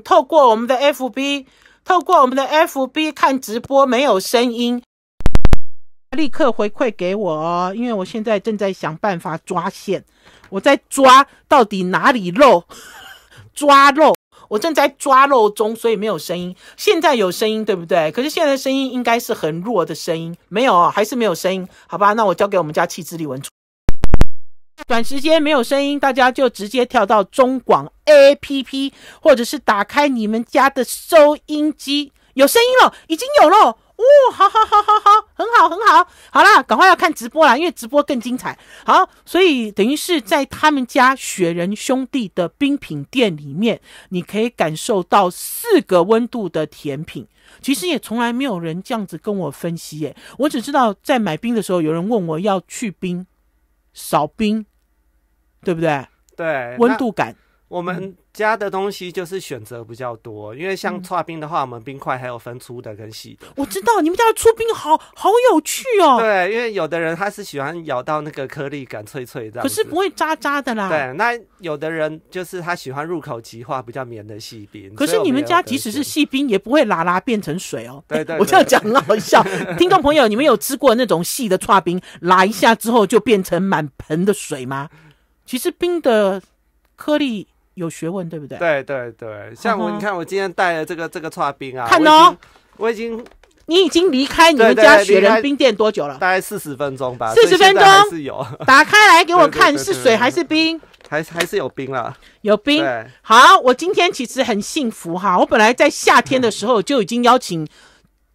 透过我们的 FB，透过我们的 FB 看直播没有声音，立刻回馈给我哦，因为我现在正在想办法抓线，我在抓到底哪里漏，抓漏，我正在抓漏中，所以没有声音。现在有声音对不对？可是现在的声音应该是很弱的声音，没有，还是没有声音。好吧，那我交给我们家气质力文。短时间没有声音，大家就直接跳到中广 APP，或者是打开你们家的收音机，有声音咯，已经有咯，哦，好好好好好，很好很好，好啦，赶快要看直播啦，因为直播更精彩。好，所以等于是在他们家雪人兄弟的冰品店里面，你可以感受到四个温度的甜品。其实也从来没有人这样子跟我分析，耶，我只知道在买冰的时候，有人问我要去冰少冰。对不对？对，温度感。我们家的东西就是选择比较多，因为像搓冰的话，我们冰块还有分粗的跟细的。我知道你们家的搓冰好好有趣哦。对，因为有的人他是喜欢咬到那个颗粒感脆脆的，可是不会渣渣的啦。对，那有的人就是他喜欢入口即化比较绵的细冰。可是你们家即使是细冰也不会拉拉变成水哦。对 对，我这样讲很好笑。听众朋友，你们有吃过那种细的搓冰拉一下之后就变成满盆的水吗？其实冰的颗粒有学问，对不对？对对对，像我你看，我今天带了这个这个串冰啊，看哦，我已经，你已经离开你们家雪人冰店多久了？大概四十分钟吧。四十分钟是有，打开来给我看是水还是冰？还还是有冰了，有冰。好，我今天其实很幸福哈，我本来在夏天的时候就已经邀请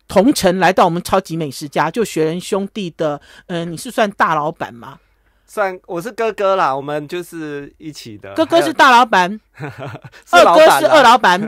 同城来到我们超级美食家，就雪人兄弟的，嗯，你是算大老板吗？算我是哥哥啦，我们就是一起的。哥哥是大老板，二哥是二老板，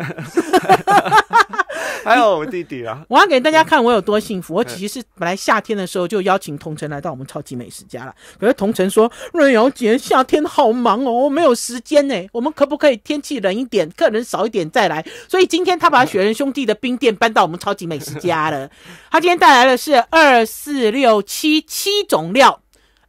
还有我弟弟啊。我要给大家看我有多幸福。我其实本来夏天的时候就邀请同城来到我们超级美食家了，可是同城说瑞瑶姐，夏天好忙哦，没有时间呢。」我们可不可以天气冷一点，客人少一点再来？所以今天他把雪人兄弟的冰店搬到我们超级美食家了。他今天带来的是二四六七七种料。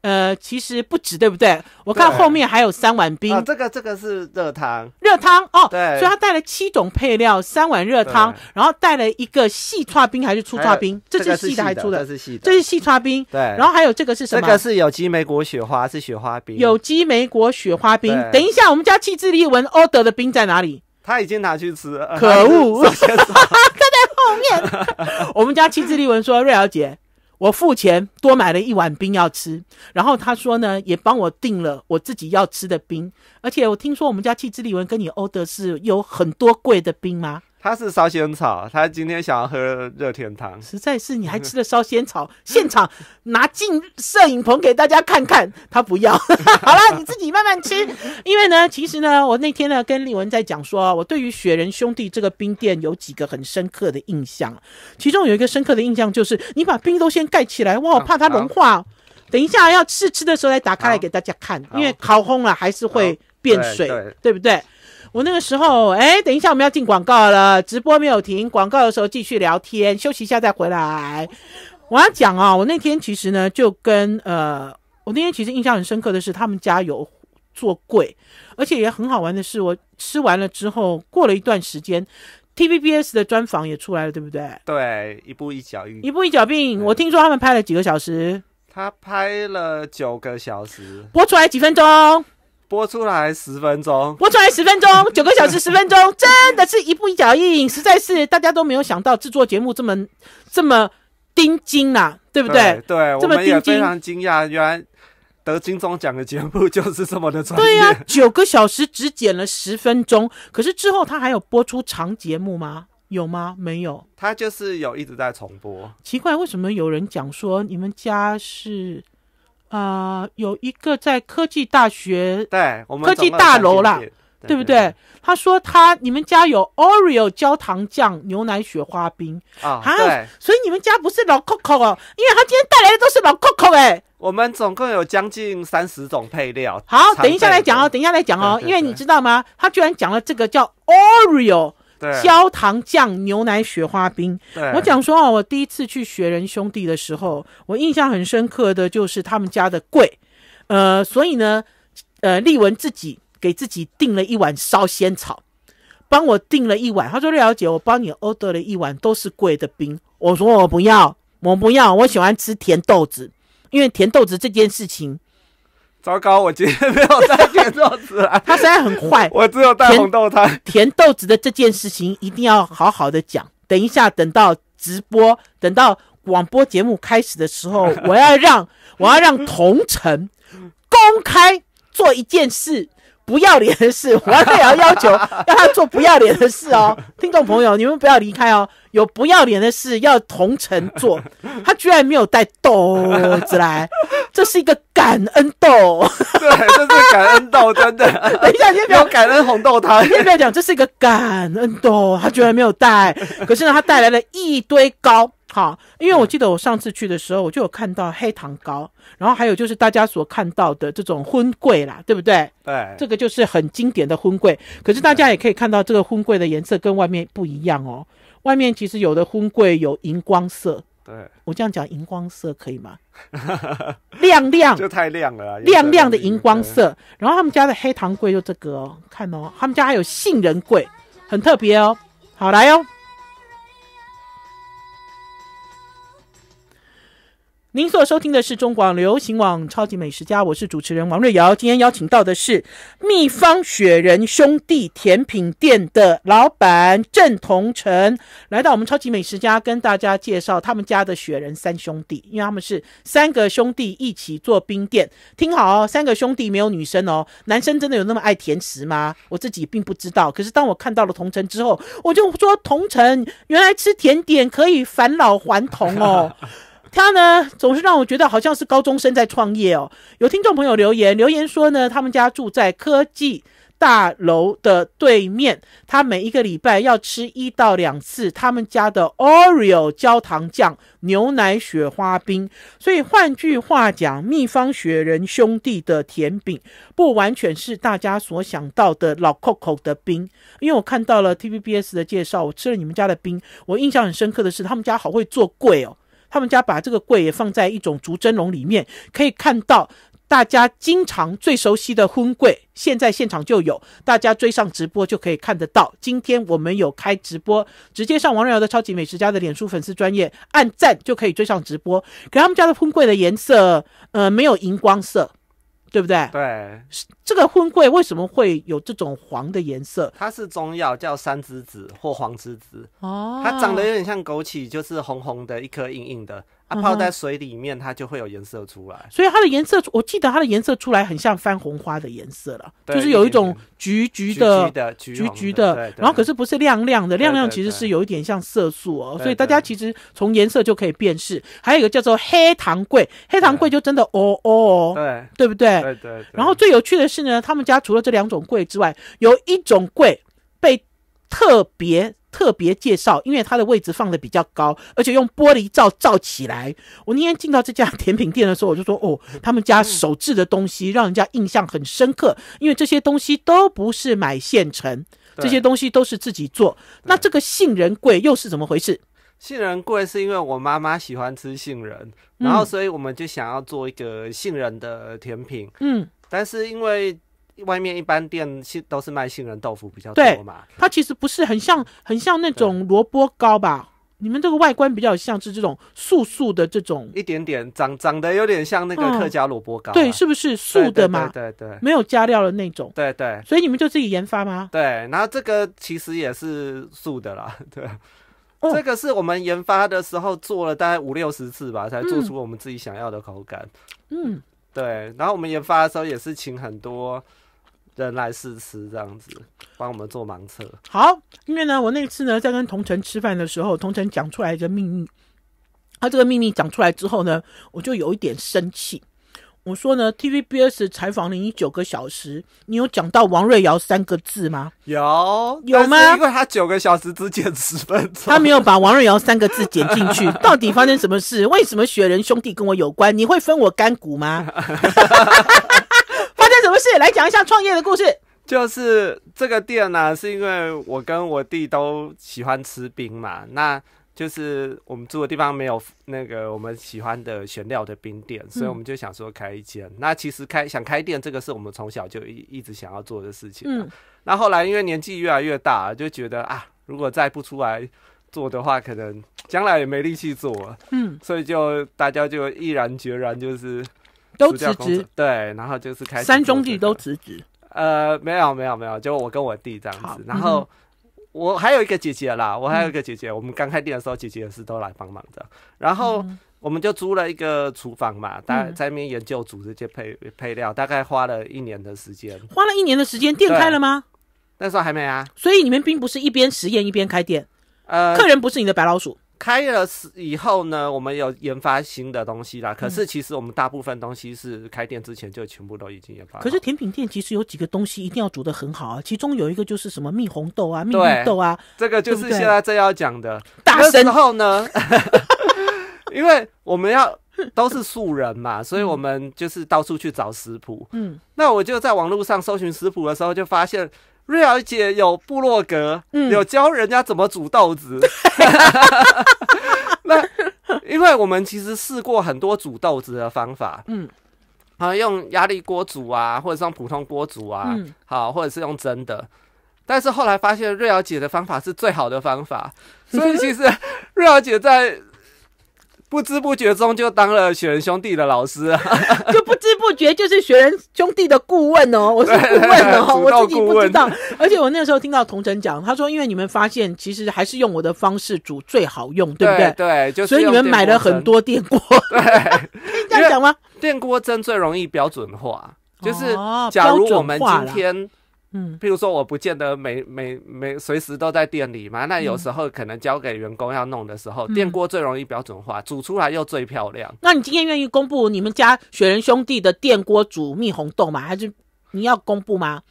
呃，其实不止，对不对？我看后面还有三碗冰。这个这个是热汤，热汤哦。对。所以他带了七种配料，三碗热汤，然后带了一个细串冰还是粗串冰？这是细的还是粗的？这是细的。这是细冰。对。然后还有这个是什么？这个是有机梅果雪花，是雪花冰。有机梅果雪花冰。等一下，我们家气质丽文欧德的冰在哪里？他已经拿去吃。可恶！哈 哈 他在后面。我们家气质丽文说：“瑞瑶姐。”我付钱多买了一碗冰要吃，然后他说呢，也帮我订了我自己要吃的冰，而且我听说我们家气质丽文跟你欧德是有很多贵的冰吗？他是烧仙草，他今天想要喝热天汤，实在是你还吃了烧仙草，现场拿进摄影棚给大家看看，他不要。好了，你自己慢慢吃。因为呢，其实呢，我那天呢跟丽文在讲说，我对于雪人兄弟这个冰店有几个很深刻的印象，其中有一个深刻的印象就是，你把冰都先盖起来，哇，怕它融化。等一下要试吃的时候再打开来给大家看，因为烤烘了还是会变水，对不对？我那个时候，哎，等一下，我们要进广告了。直播没有停，广告的时候继续聊天，休息一下再回来。我要讲啊，我那天其实呢，就跟呃，我那天其实印象很深刻的是，他们家有做柜，而且也很好玩的是，我吃完了之后，过了一段时间，TVBS 的专访也出来了，对不对？对，一步一脚印，一步一脚病。我听说他们拍了几个小时，他拍了九个小时，播出来几分钟。播出来十分钟，播出来十分钟，九个小时十分钟，真的是一步一脚印，实在是大家都没有想到制作节目这么这么钉精啊，对不对？对，我们也非常惊讶，原来得金钟奖的节目就是这么的专业。对呀，九个小时只剪了十分钟，可是之后他还有播出长节目吗？有吗？没有，他就是有一直在重播。奇怪，为什么有人讲说你们家是？啊，有一个在科技大学，对，科技大楼啦，对不对？他说他你们家有 Oreo 焦糖酱牛奶雪花冰啊，对，所以你们家不是老 Coco，哦，因为他今天带来的都是老 Coco 哎。我们总共有将近三十种配料，好，等一下来讲哦，等一下来讲哦，因为你知道吗？他居然讲了这个叫 Oreo。焦糖酱牛奶雪花冰，我讲说哦，我第一次去雪人兄弟的时候，我印象很深刻的就是他们家的贵，呃，所以呢，呃，丽文自己给自己订了一碗烧仙草，帮我订了一碗。他说：“丽小姐，我帮你 order 了一碗，都是贵的冰。”我说：“我不要，我不要，我喜欢吃甜豆子，因为甜豆子这件事情。”糟糕！我今天没有带甜豆子，他虽然很坏，我只有带红豆汤。甜豆子的这件事情一定要好好的讲。等一下，等到直播，等到广播节目开始的时候，我要让我要让同城公开做一件事，不要脸的事。我要要要求让他做不要脸的事哦，听众朋友，你们不要离开哦，有不要脸的事要同城做。他居然没有带豆子来，这是一个。感恩豆，对，这是感恩豆，真的。等一下，你不要感恩红豆汤。你不要讲，这是一个感恩豆，他居然没有带。可是呢，他带来了一堆糕，好，因为我记得我上次去的时候，我就有看到黑糖糕，然后还有就是大家所看到的这种婚柜啦，对不对？对，这个就是很经典的婚柜。可是大家也可以看到，这个婚柜的颜色跟外面不一样哦。外面其实有的婚柜有荧光色。对我这样讲，荧光色可以吗？亮亮，就太亮了，亮亮的荧光色。然后他们家的黑糖桂就这个哦，看哦，他们家还有杏仁桂，很特别哦。好来哦。您所收听的是中广流行网《超级美食家》，我是主持人王瑞瑶。今天邀请到的是秘方雪人兄弟甜品店的老板郑同成，来到我们《超级美食家》跟大家介绍他们家的雪人三兄弟，因为他们是三个兄弟一起做冰店。听好哦，三个兄弟没有女生哦，男生真的有那么爱甜食吗？我自己并不知道。可是当我看到了同成之后，我就说同成原来吃甜点可以返老还童哦。他呢，总是让我觉得好像是高中生在创业哦。有听众朋友留言留言说呢，他们家住在科技大楼的对面，他每一个礼拜要吃一到两次他们家的 Oreo 焦糖酱牛奶雪花冰。所以换句话讲，秘方雪人兄弟的甜饼不完全是大家所想到的老 Coco 的冰。因为我看到了 t v b s 的介绍，我吃了你们家的冰，我印象很深刻的是他们家好会做贵哦。他们家把这个柜也放在一种竹蒸笼里面，可以看到大家经常最熟悉的婚柜，现在现场就有，大家追上直播就可以看得到。今天我们有开直播，直接上王瑞瑶的《超级美食家》的脸书粉丝专业，按赞就可以追上直播。给他们家的婚柜的颜色，呃，没有荧光色。对不对？对，这个婚桂为什么会有这种黄的颜色？它是中药，叫山栀子或黄栀子。哦，它长得有点像枸杞，就是红红的一颗硬硬的。它泡在水里面，它就会有颜色出来。所以它的颜色，我记得它的颜色出来很像番红花的颜色了，就是有一种橘橘的、橘橘的。然后可是不是亮亮的，亮亮其实是有一点像色素哦。所以大家其实从颜色就可以辨识。还有一个叫做黑糖桂，黑糖桂就真的哦哦，对对不对？对对。然后最有趣的是呢，他们家除了这两种桂之外，有一种桂被特别。特别介绍，因为它的位置放的比较高，而且用玻璃罩罩起来。我那天进到这家甜品店的时候，我就说：“哦，他们家手制的东西让人家印象很深刻，因为这些东西都不是买现成，这些东西都是自己做。那这个杏仁贵又是怎么回事？”杏仁贵是因为我妈妈喜欢吃杏仁，然后所以我们就想要做一个杏仁的甜品。嗯，但是因为。外面一般店是都是卖杏仁豆腐比较多嘛，它其实不是很像，很像那种萝卜糕吧？你们这个外观比较像是这种素素的这种，一点点长长得有点像那个客家萝卜糕，对，是不是素的嘛？对对，没有加料的那种，对对，所以你们就自己研发吗？对，然后这个其实也是素的啦，对，这个是我们研发的时候做了大概五六十次吧，才做出我们自己想要的口感。嗯，对，然后我们研发的时候也是请很多。人来试吃这样子，帮我们做盲测。好，因为呢，我那次呢在跟同城吃饭的时候，同城讲出来一个秘密。他这个秘密讲出来之后呢，我就有一点生气。我说呢，TVBS 采访了你九个小时，你有讲到王瑞瑶三个字吗？有，有吗？因为他九个小时只剪十分钟，他没有把王瑞瑶三个字剪进去。到底发生什么事？为什么雪人兄弟跟我有关？你会分我干股吗？是，来讲一下创业的故事。就是这个店呢，是因为我跟我弟都喜欢吃冰嘛，那就是我们住的地方没有那个我们喜欢的选料的冰店，所以我们就想说开一间。那其实开想开店，这个是我们从小就一一直想要做的事情。嗯，那后来因为年纪越来越大，就觉得啊，如果再不出来做的话，可能将来也没力气做。嗯，所以就大家就毅然决然就是。都辞职对，然后就是开三兄弟都辞职，呃，没有没有没有，就我跟我弟这样子，然后我还有一个姐姐啦，我还有一个姐姐，我们刚开店的时候，姐姐也是都来帮忙的，然后我们就租了一个厨房嘛，大概在那边研究煮这些配配料，大概花了一年的时间，花了一年的时间，店开了吗？那时候还没啊，所以你们并不是一边实验一边开店，呃，客人不是你的白老鼠。开了是以后呢，我们有研发新的东西啦。可是其实我们大部分东西是开店之前就全部都已经研发可是甜品店其实有几个东西一定要煮的很好啊，其中有一个就是什么蜜红豆啊、蜜蜜豆啊，这个就是现在正要讲的。大时候呢，因为我们要都是素人嘛，所以我们就是到处去找食谱。嗯，那我就在网络上搜寻食谱的时候，就发现。瑞瑶姐有部落格，有教人家怎么煮豆子。那因为我们其实试过很多煮豆子的方法，嗯，啊，用压力锅煮啊，或者是用普通锅煮啊，好，或者是用蒸的。但是后来发现瑞瑶姐的方法是最好的方法，所以其实瑞瑶姐在。不知不觉中就当了雪人兄弟的老师，就不知不觉就是雪人兄弟的顾问哦，我是顾问哦，我自己不知道。而且我那时候听到同城讲，他说因为你们发现其实还是用我的方式煮最好用，对不对？对，就所以你们买了很多电锅。可以 这样讲吗？电锅蒸最容易标准化，就是假如我们今天。嗯，譬如说我不见得每每每随时都在店里嘛，那有时候可能交给员工要弄的时候，电锅最容易标准化，煮出来又最漂亮。那你今天愿意公布你们家雪人兄弟的电锅煮蜜红豆吗？还是你要公布吗？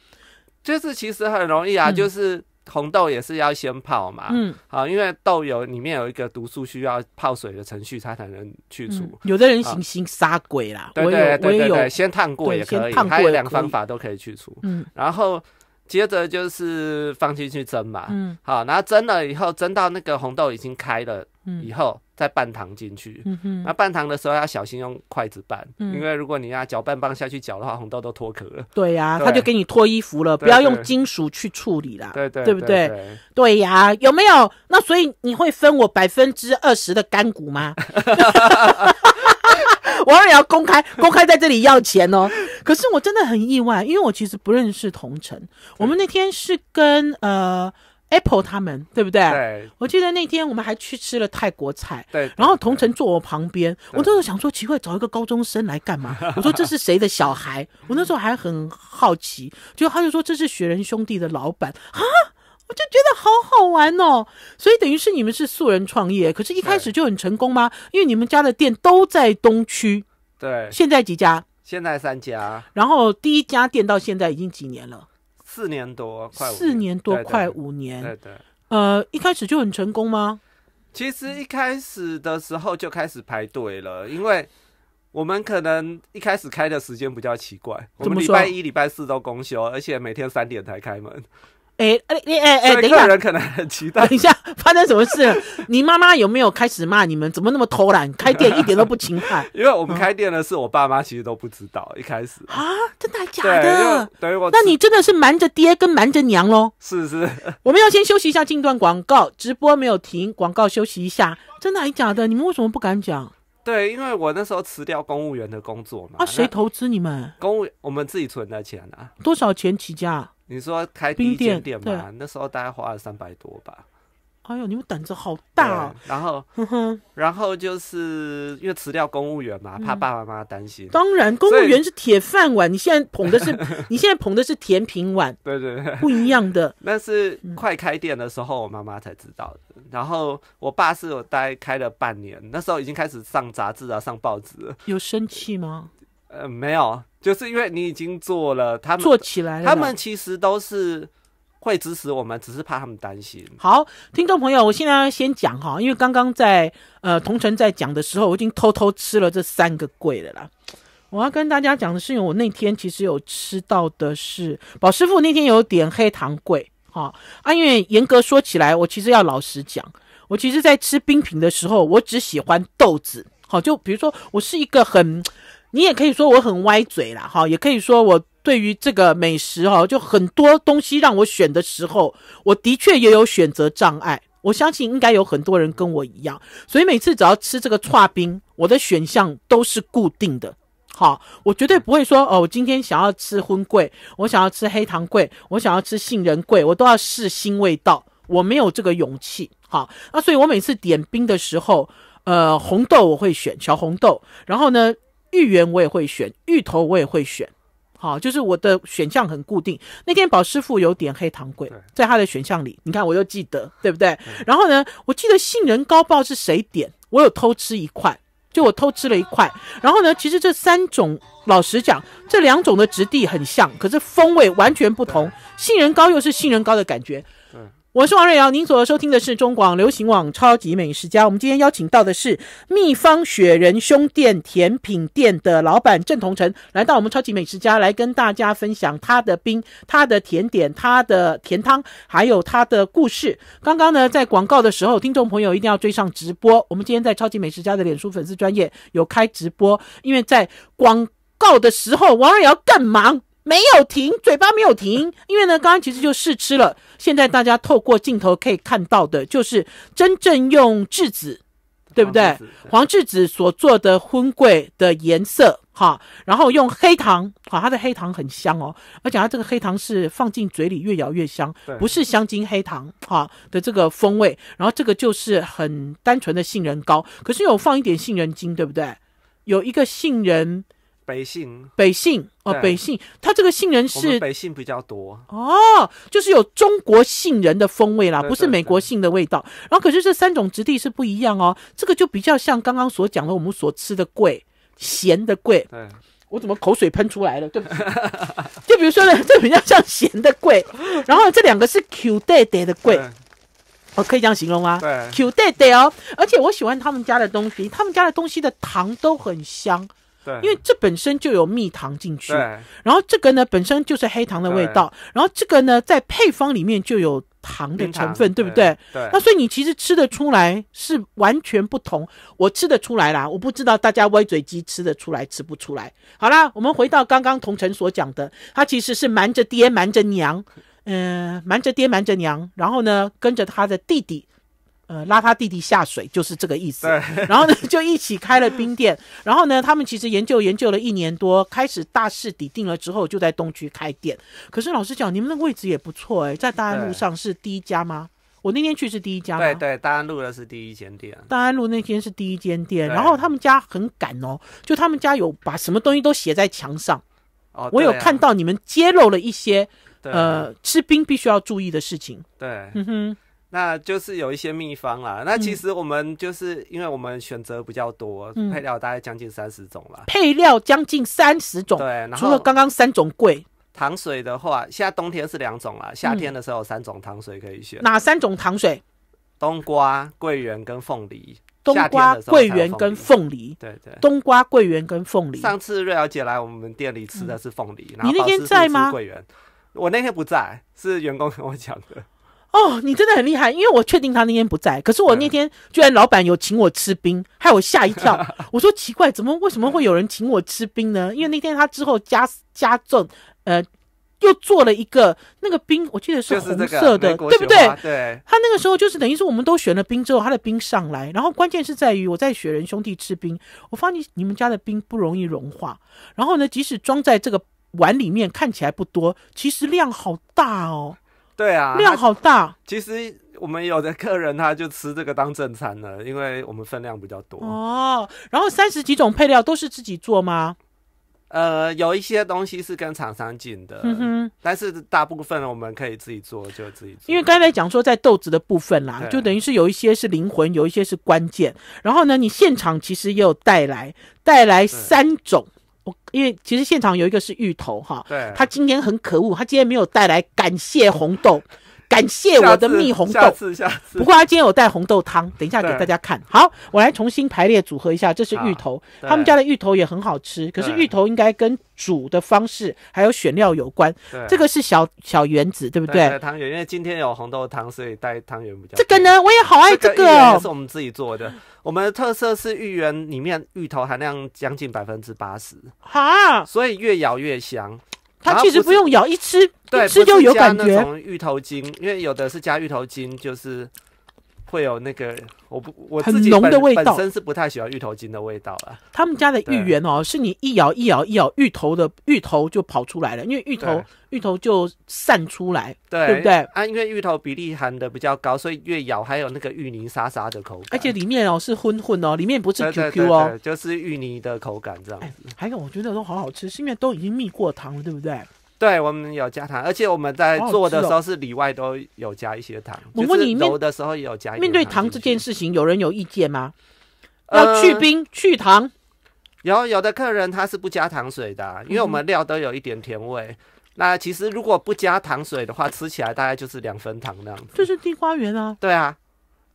就是其实很容易啊，就是。红豆也是要先泡嘛，嗯，好，因为豆油里面有一个毒素，需要泡水的程序，它才能去除。有的人行行杀鬼啦，对对对对对，先烫过也可以，它有两个方法都可以去除。嗯，然后接着就是放进去蒸嘛，嗯，好，然后蒸了以后，蒸到那个红豆已经开了。以后再拌糖进去，嗯那拌糖的时候要小心用筷子拌，因为如果你要搅拌棒下去搅的话，红豆都脱壳了。对呀，他就给你脱衣服了，不要用金属去处理啦，对对，对不对？对呀，有没有？那所以你会分我百分之二十的干股吗？我也要公开公开在这里要钱哦。可是我真的很意外，因为我其实不认识同城，我们那天是跟呃。Apple 他们对不对？对。我记得那天我们还去吃了泰国菜，对。然后同城坐我旁边，我那时候想说奇怪，找一个高中生来干嘛？我说这是谁的小孩？我那时候还很好奇，就他就说这是雪人兄弟的老板啊，我就觉得好好玩哦。所以等于是你们是素人创业，可是一开始就很成功吗？因为你们家的店都在东区，对。现在几家？现在三家。然后第一家店到现在已经几年了？四年多，快四年多，快五年。对对，呃，一开始就很成功吗？其实一开始的时候就开始排队了，因为我们可能一开始开的时间比较奇怪，我们礼拜一、礼拜四都公休，而且每天三点才开门。哎哎哎哎等一下，可能很期待。等一下，发生什么事？你妈妈有没有开始骂你们？怎么那么偷懒？开店一点都不勤快。因为我们开店的事，我爸妈其实都不知道一开始。啊，真的还假的？等那你真的是瞒着爹跟瞒着娘喽？是是。我们要先休息一下，进段广告。直播没有停，广告休息一下。真的还假的？你们为什么不敢讲？对，因为我那时候辞掉公务员的工作嘛，啊，谁投资你们？公务，我们自己存的钱啊。多少钱起价？你说开第一点嘛，那时候大概花了三百多吧。哎呦，你们胆子好大啊！然后，然后就是因为辞掉公务员嘛，怕爸爸妈妈担心。当然，公务员是铁饭碗，你现在捧的是 你现在捧的是甜品碗，对对对，不一样的。那是快开店的时候，我妈妈才知道的。然后我爸是有待开了半年，那时候已经开始上杂志啊，上报纸。有生气吗？呃，没有，就是因为你已经做了，他们做起来，他们其实都是。会支持我们，只是怕他们担心。好，听众朋友，我现在要先讲哈，因为刚刚在呃同城在讲的时候，我已经偷偷吃了这三个贵的啦。我要跟大家讲的是，因为我那天其实有吃到的是宝师傅那天有点黑糖贵哈。啊，因为严格说起来，我其实要老实讲，我其实在吃冰品的时候，我只喜欢豆子。好，就比如说我是一个很，你也可以说我很歪嘴啦哈，也可以说我。对于这个美食哈，就很多东西让我选的时候，我的确也有选择障碍。我相信应该有很多人跟我一样，所以每次只要吃这个串冰，我的选项都是固定的。好，我绝对不会说哦，我今天想要吃荤桂，我想要吃黑糖桂，我想要吃杏仁桂，我都要试新味道，我没有这个勇气。好，那所以我每次点冰的时候，呃，红豆我会选小红豆，然后呢，芋圆我也会选，芋头我也会选。好，就是我的选项很固定。那天宝师傅有点黑糖桂，在他的选项里，你看我又记得，对不对？然后呢，我记得杏仁糕不知道是谁点，我有偷吃一块，就我偷吃了一块。然后呢，其实这三种，老实讲，这两种的质地很像，可是风味完全不同。杏仁糕又是杏仁糕的感觉。我是王瑞瑶，您所收听的是中广流行网《超级美食家》。我们今天邀请到的是秘方雪人兄店甜品店的老板郑同成，来到我们《超级美食家》来跟大家分享他的冰、他的甜点、他的甜汤，还有他的故事。刚刚呢，在广告的时候，听众朋友一定要追上直播。我们今天在《超级美食家》的脸书粉丝专业有开直播，因为在广告的时候，王瑞瑶更忙。没有停，嘴巴没有停，因为呢，刚刚其实就试吃了。现在大家透过镜头可以看到的，就是真正用质子，对不对？黄质子所做的荤桂的颜色，哈，然后用黑糖，好，它的黑糖很香哦，而且它这个黑糖是放进嘴里越咬越香，不是香精黑糖哈的这个风味。然后这个就是很单纯的杏仁糕，可是有放一点杏仁精，对不对？有一个杏仁。北杏，北杏哦，北杏，它这个杏仁是北杏比较多哦，就是有中国杏仁的风味啦，不是美国杏的味道。然后，可是这三种质地是不一样哦，这个就比较像刚刚所讲的，我们所吃的贵咸的贵。哎，我怎么口水喷出来了？对，不 就比如说呢，这比较像咸的贵，然后这两个是 Q a 袋的贵，哦，可以这样形容吗？对，Q a 袋哦，而且我喜欢他们家的东西，他们家的东西的糖都很香。因为这本身就有蜜糖进去，然后这个呢本身就是黑糖的味道，然后这个呢在配方里面就有糖的成分，对不对？对。那所以你其实吃得出来是完全不同，我吃得出来啦，我不知道大家歪嘴鸡吃得出来吃不出来。好啦，我们回到刚刚同城所讲的，他其实是瞒着爹瞒着娘，嗯，瞒着爹瞒着娘，然后呢跟着他的弟弟。呃，拉他弟弟下水就是这个意思。然后呢，就一起开了冰店。然后呢，他们其实研究研究了一年多，开始大势底定了之后，就在东区开店。可是老实讲，你们的位置也不错哎，在大安路上是第一家吗？我那天去是第一家。对对，大安路的是第一间店。大安路那间是第一间店。然后他们家很赶哦，就他们家有把什么东西都写在墙上。哦。我有看到你们揭露了一些，呃，吃冰必须要注意的事情。对。嗯哼。那就是有一些秘方啦。那其实我们就是因为我们选择比较多，配料大概将近三十种了。配料将近三十种，对。除了刚刚三种贵糖水的话，现在冬天是两种啦，夏天的时候有三种糖水可以选。哪三种糖水？冬瓜、桂圆跟凤梨。冬瓜、桂圆跟凤梨。对对。冬瓜、桂圆跟凤梨。上次瑞瑶姐来我们店里吃的是凤梨，然后你那天在吗？桂圆，我那天不在，是员工跟我讲的。哦，你真的很厉害，因为我确定他那天不在。可是我那天居然老板有请我吃冰，害我吓一跳。我说奇怪，怎么为什么会有人请我吃冰呢？因为那天他之后加加重，呃，又做了一个那个冰，我记得是红色的，对不对？对。他那个时候就是等于是我们都选了冰之后，他的冰上来。然后关键是在于我在雪人兄弟吃冰，我发现你们家的冰不容易融化。然后呢，即使装在这个碗里面看起来不多，其实量好大哦。对啊，量好大。其实我们有的客人他就吃这个当正餐了，因为我们分量比较多哦。然后三十几种配料都是自己做吗？呃，有一些东西是跟厂商进的，嗯、但是大部分我们可以自己做，就自己做。因为刚才讲说在豆子的部分啦，就等于是有一些是灵魂，有一些是关键。然后呢，你现场其实也有带来带来三种。我因为其实现场有一个是芋头哈，他今天很可恶，他今天没有带来感谢红豆。感谢我的蜜红豆，不过他今天有带红豆汤，等一下给大家看。好，我来重新排列组合一下。这是芋头，他们家的芋头也很好吃。可是芋头应该跟煮的方式还有选料有关。这个是小小圆子，对不对？汤圆，因为今天有红豆汤，所以带汤圆比较。这个呢，我也好爱这个，是我们自己做的。我们的特色是芋圆里面芋头含量将近百分之八十，哈，所以越咬越香。它其实不用咬，一吃一吃就有感觉。芋头精，因为有的是加芋头精，就是。会有那个我不我自己很浓的味道，本身是不太喜欢芋头筋的味道了。他们家的芋圆哦，是你一咬一咬一咬芋头的芋头就跑出来了，因为芋头芋头就散出来，对不对？啊，因为芋头比例含的比较高，所以越咬还有那个芋泥沙沙的口感，而且里面哦是混混哦，里面不是 QQ 哦，就是芋泥的口感这样。还有我觉得都好好吃，是因为都已经蜜过糖了，对不对？对，我们有加糖，而且我们在做的时候是里外都有加一些糖。我问你，做的时候有加面对糖这件事情，有人有意见吗？要去冰去糖，有有的客人他是不加糖水的，因为我们料都有一点甜味。那其实如果不加糖水的话，吃起来大概就是两分糖那样子。这是地瓜圆啊。对啊。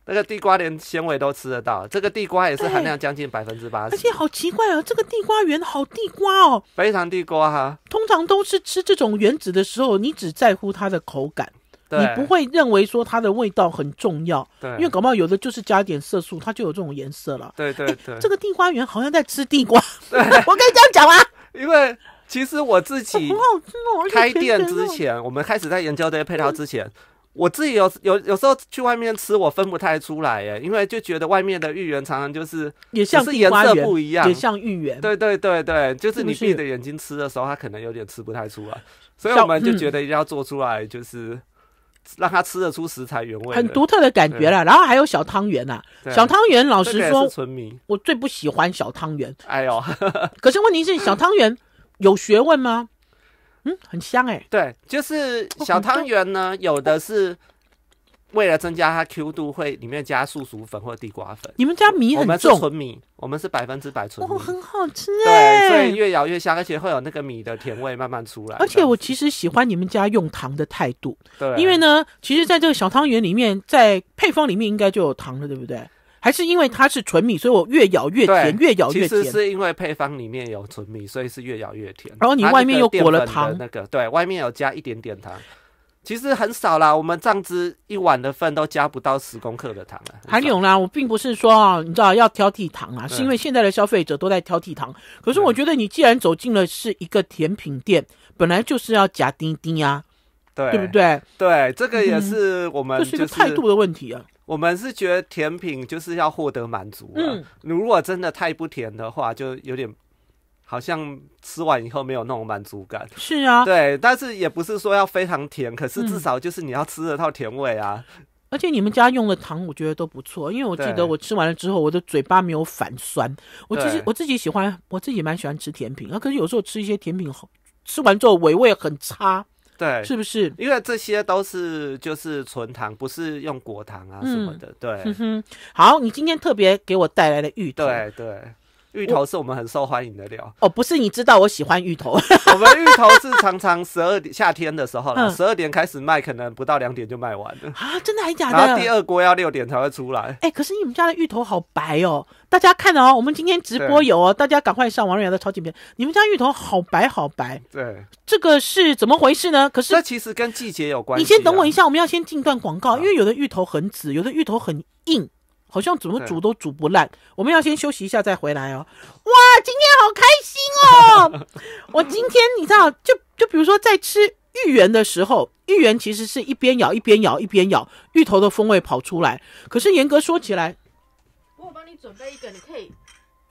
那个地瓜连纤维都吃得到，这个地瓜也是含量将近百分之八十。而且好奇怪哦，这个地瓜圆好地瓜哦，非常地瓜哈。通常都是吃这种原子的时候，你只在乎它的口感，你不会认为说它的味道很重要。对，因为不好有的就是加点色素，它就有这种颜色了。对对对，这个地瓜圆好像在吃地瓜。我跟你这样讲吗？因为其实我自己开店之前，我们开始在研究这些配套之前。我自己有有有时候去外面吃，我分不太出来哎，因为就觉得外面的芋圆常常就是也像是颜色不一样，也像芋圆，对对对对，就是你闭着眼睛吃的时候，它可能有点吃不太出来，所以我们就觉得一定要做出来就是让它吃得出食材原味，很独特的感觉了。然后还有小汤圆呐，小汤圆老实说，我最不喜欢小汤圆。哎呦，可是问题是小汤圆有学问吗？嗯，很香哎。对，就是小汤圆呢，有的是为了增加它 Q 度，会里面加速熟粉或地瓜粉。你们家米很重，我们是纯米，我们是百分之百纯米，很好吃哎。对，所以越咬越香，而且会有那个米的甜味慢慢出来。而且我其实喜欢你们家用糖的态度，对，因为呢，其实在这个小汤圆里面，在配方里面应该就有糖了，对不对？还是因为它是纯米，所以我越咬越甜，越咬越甜。其实是因为配方里面有纯米，所以是越咬越甜。然后你外面又裹了糖，那个对，外面有加一点点糖，其实很少啦。我们样子一碗的份都加不到十公克的糖啊。韩勇啦，我并不是说啊，你知道要挑剔糖啊，是因为现在的消费者都在挑剔糖。可是我觉得你既然走进了是一个甜品店，本来就是要加丁丁啊，对，对不对？对，这个也是我们这是一个态度的问题啊。我们是觉得甜品就是要获得满足，嗯，如果真的太不甜的话，就有点好像吃完以后没有那种满足感。是啊，对，但是也不是说要非常甜，可是至少就是你要吃得到甜味啊。而且你们家用的糖，我觉得都不错，因为我记得我吃完了之后，我的嘴巴没有反酸。我其实我自己喜欢，我自己蛮喜欢吃甜品，啊，可是有时候吃一些甜品后，吃完之后回味很差。对，是不是？因为这些都是就是纯糖，不是用果糖啊什么的。对，好，你今天特别给我带来了芋头。对对。芋头是我们很受欢迎的料哦，不是你知道我喜欢芋头。我们芋头是常常十二点夏天的时候十二点开始卖，可能不到两点就卖完了啊，真的还假的？然后第二锅要六点才会出来。哎，可是你们家的芋头好白哦，大家看哦，我们今天直播有哦，大家赶快上王瑞瑶的超级片，你们家芋头好白好白，对，这个是怎么回事呢？可是这其实跟季节有关。你先等我一下，我们要先进段广告，因为有的芋头很紫，有的芋头很硬。好像怎么煮都煮不烂，我们要先休息一下再回来哦。哇，今天好开心哦！我今天你知道，就就比如说在吃芋圆的时候，芋圆其实是一边咬一边咬一边咬，芋头的风味跑出来。可是严格说起来，我帮你准备一个，你可以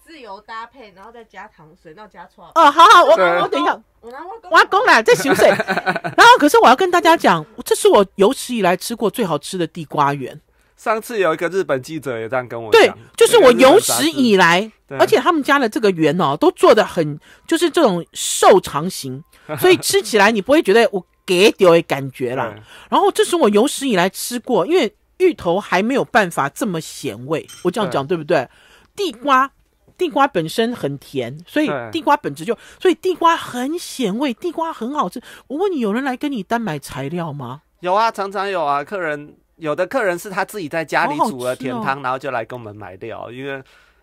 自由搭配，然后再加糖水，那加错哦。好好，我我等一下，我拿挖工了，再洗水。然后可是我要跟大家讲，这是我有史以来吃过最好吃的地瓜圆。上次有一个日本记者也这样跟我讲，对，就是我有史以来，而且他们家的这个圆哦，都做的很，就是这种瘦长型，所以吃起来你不会觉得我给丢的感觉啦。然后这是我有史以来吃过，因为芋头还没有办法这么咸味，我这样讲对不对？地瓜，地瓜本身很甜，所以地瓜本质就，所以地瓜很咸味，地瓜很好吃。我问你，有人来跟你单买材料吗？有啊，常常有啊，客人。有的客人是他自己在家里煮了甜汤，然后就来跟我们买料，因为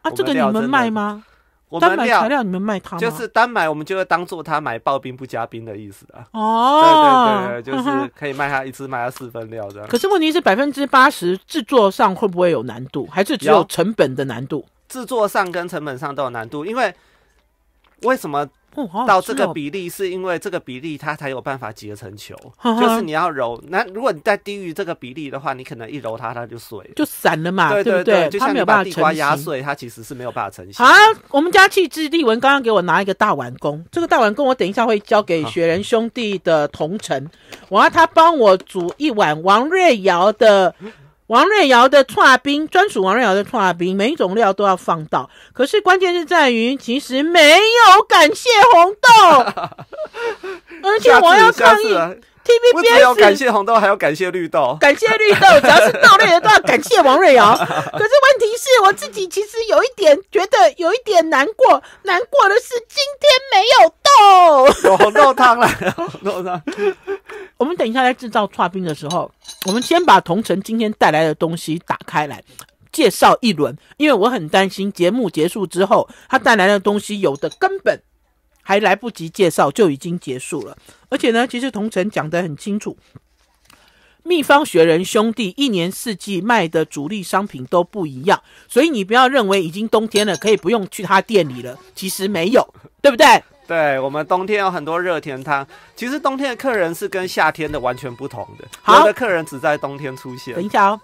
啊，这个你们卖吗？我们买材料，你们卖汤，就是单买，我们就会当做他买刨冰不加冰的意思啊。哦，对对对，就是可以卖他一次，卖他四分料样。可是问题是，百分之八十制作上会不会有难度，还是只有成本的难度？制作上跟成本上都有难度，因为为什么？到这个比例是因为这个比例它才有办法结成球，就是你要揉。那如果你在低于这个比例的话，你可能一揉它它就碎，就散了嘛，对对对？它没有办法成型。好，我们家气质地文刚刚给我拿一个大碗公，这个大碗公我等一下会交给雪人兄弟的同城，我要他帮我煮一碗王瑞瑶的。王瑞瑶的串冰专属，王瑞瑶的串冰，每一种料都要放到。可是关键是在于，其实没有感谢红豆，而且我要抗议。T V B 要感谢红豆，还要感谢绿豆，感谢绿豆，只要是豆类的都要感谢王瑞瑶。可是问题是我自己其实有一点觉得有一点难过，难过的是今天没有豆，有红豆汤了，红豆汤。我们等一下在制造差冰的时候，我们先把同城今天带来的东西打开来介绍一轮，因为我很担心节目结束之后，他带来的东西有的根本。还来不及介绍就已经结束了，而且呢，其实同城讲得很清楚，秘方学人兄弟一年四季卖的主力商品都不一样，所以你不要认为已经冬天了可以不用去他店里了，其实没有，对不对？对，我们冬天有很多热甜汤，其实冬天的客人是跟夏天的完全不同的，有的客人只在冬天出现。等一下哦。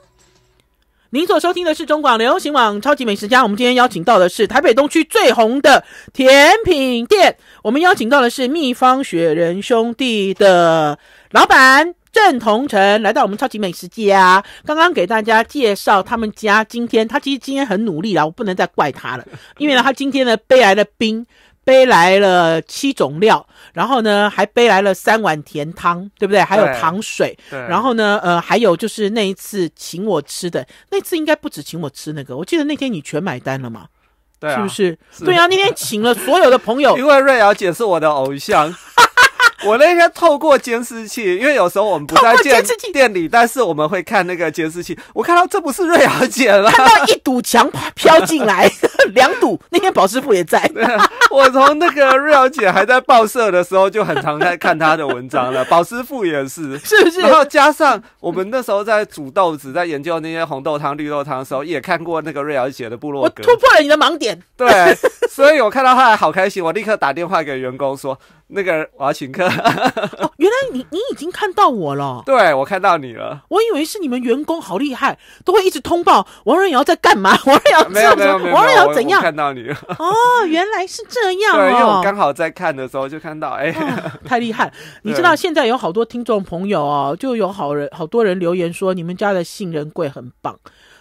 您所收听的是中广流行网超级美食家，我们今天邀请到的是台北东区最红的甜品店，我们邀请到的是秘方雪人兄弟的老板郑同成，来到我们超级美食家，刚刚给大家介绍他们家。今天他其实今天很努力了，我不能再怪他了，因为呢，他今天呢背来了冰。背来了七种料，然后呢，还背来了三碗甜汤，对不对？还有糖水。对。然后呢，呃，还有就是那一次请我吃的那次，应该不止请我吃那个。我记得那天你全买单了嘛？对啊。是不是？对啊，那天请了所有的朋友，因为瑞瑶姐是我的偶像。我那天透过监视器，因为有时候我们不在店店里，但是我们会看那个监视器。我看到这不是瑞瑶姐了，看到一堵墙飘进来，两堵。那天宝师傅也在。我从那个瑞瑶姐还在报社的时候，就很常在看她的文章了。宝师傅也是，是不是。然后加上我们那时候在煮豆子，在研究那些红豆汤、绿豆汤的时候，也看过那个瑞瑶姐的部落格。我突破了你的盲点。对，所以我看到她，好开心。我立刻打电话给员工说。那个我要请客，原来你你已经看到我了，对我看到你了，我以为是你们员工好厉害，都会一直通报王仁瑶在干嘛，王仁瑶没有没有没有，怎我看到你了，哦原来是这样哦，因为我刚好在看的时候就看到，哎太厉害，你知道现在有好多听众朋友哦，就有好人好多人留言说你们家的杏仁贵很棒。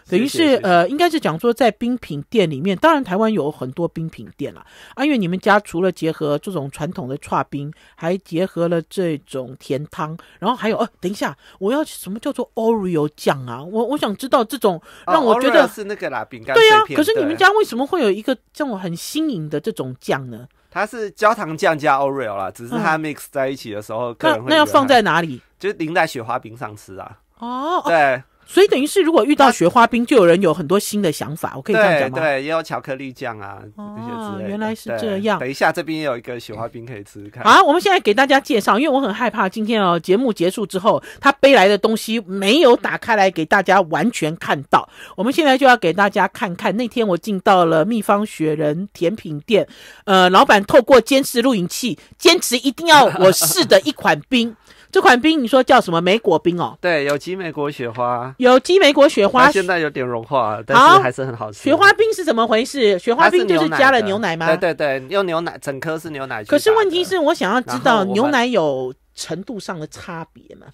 等于是，呃，应该是讲说在冰品店里面，当然台湾有很多冰品店啊，阿远，你们家除了结合这种传统的串冰，还结合了这种甜汤，然后还有，呃，等一下，我要什么叫做 Oreo 酱啊？我我想知道这种让我觉得是那个啦饼干对啊，可是你们家为什么会有一个这种很新颖的这种酱呢？它是焦糖酱加 Oreo 啦，只是它 mix 在一起的时候，个人那要放在哪里？就淋在雪花冰上吃啊？哦，对。所以等于是，如果遇到雪花冰，就有人有很多新的想法。我可以这样讲吗？对，有巧克力酱啊，这些之类。原来是这样。等一下，这边有一个雪花冰可以吃吃看。好，我们现在给大家介绍，因为我很害怕今天哦节目结束之后，他背来的东西没有打开来给大家完全看到。我们现在就要给大家看看，那天我进到了秘方雪人甜品店，呃，老板透过监视录影器坚持一定要我试的一款冰。这款冰你说叫什么？美国冰哦，对，有机美国雪花，有机美国雪花，现在有点融化，但是还是很好吃。雪花冰是怎么回事？雪花冰就是加了牛奶吗？对对对，用牛奶，整颗是牛奶。可是问题是我想要知道，牛奶有程度上的差别吗？